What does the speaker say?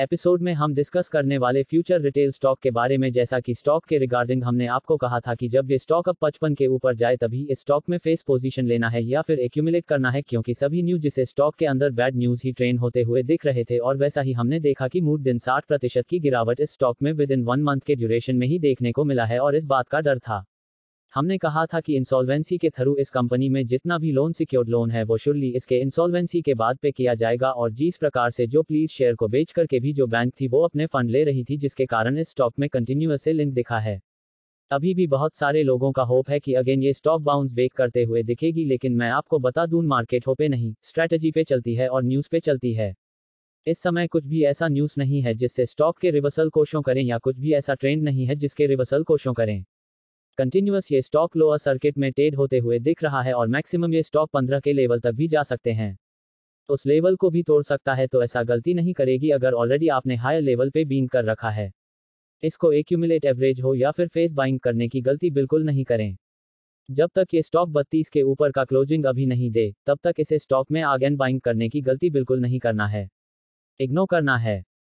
episode में हम discuss करने वाले फ्यूचर रिटेल स्टॉक के बारे में जैसा कि स्टॉक के रिगार्डिंग हमने आपको कहा था कि जब ये स्टॉक अब पचपन के ऊपर जाए तभी इस स्टॉक में फेस पोजीशन लेना है या फिर एक्यूमुलेट करना है क्योंकि सभी न्यूज जिसे स्टॉक के अंदर बैड न्यूज ही ट्रेन होते हुए दिख रहे थे और वैसा ही हमने देखा कि मूड दिन साठ प्रतिशत की गिरावट इस स्टॉक में विद इन वन मंथ के ड्यूरेशन में ही देखने को मिला है और इस बात का डर था हमने कहा था कि इंसॉल्वेंसी के थ्रू इस कंपनी में जितना भी लोन सिक्योर्ड लोन है वो शुरली इसके इंसॉल्वेंसी के बाद पे किया जाएगा और जिस प्रकार से जो प्लीज शेयर को बेच करके भी जो बैंक थी वो अपने फंड ले रही थी जिसके कारण इस स्टॉक में कंटिन्यूस लिंक दिखा है अभी भी बहुत सारे लोगों का होप है कि अगेन ये स्टॉक बाउंस बेक करते हुए दिखेगी लेकिन मैं आपको बता दूं मार्केट होपे नहीं स्ट्रैटेजी पे चलती है और न्यूज़ पे चलती है इस समय कुछ भी ऐसा न्यूज़ नहीं है जिससे स्टॉक के रिवर्सल कोशों करें या कुछ भी ऐसा ट्रेंड नहीं है जिसके रिवर्सल कोशों करें कंटिन्यूस ये स्टॉक लोअर सर्किट में ट्रेड होते हुए दिख रहा है और मैक्सिमम ये स्टॉक पंद्रह के लेवल तक भी जा सकते हैं उस लेवल को भी तोड़ सकता है तो ऐसा गलती नहीं करेगी अगर ऑलरेडी आपने हायर लेवल पे बीन कर रखा है इसको एक्यूमुलेट एवरेज हो या फिर फेस बाइंग करने की गलती बिल्कुल नहीं करें जब तक ये स्टॉक बत्तीस के ऊपर का क्लोजिंग अभी नहीं दे तब तक इसे स्टॉक में आगेन बाइंग करने की गलती बिल्कुल नहीं करना है इग्नोर करना है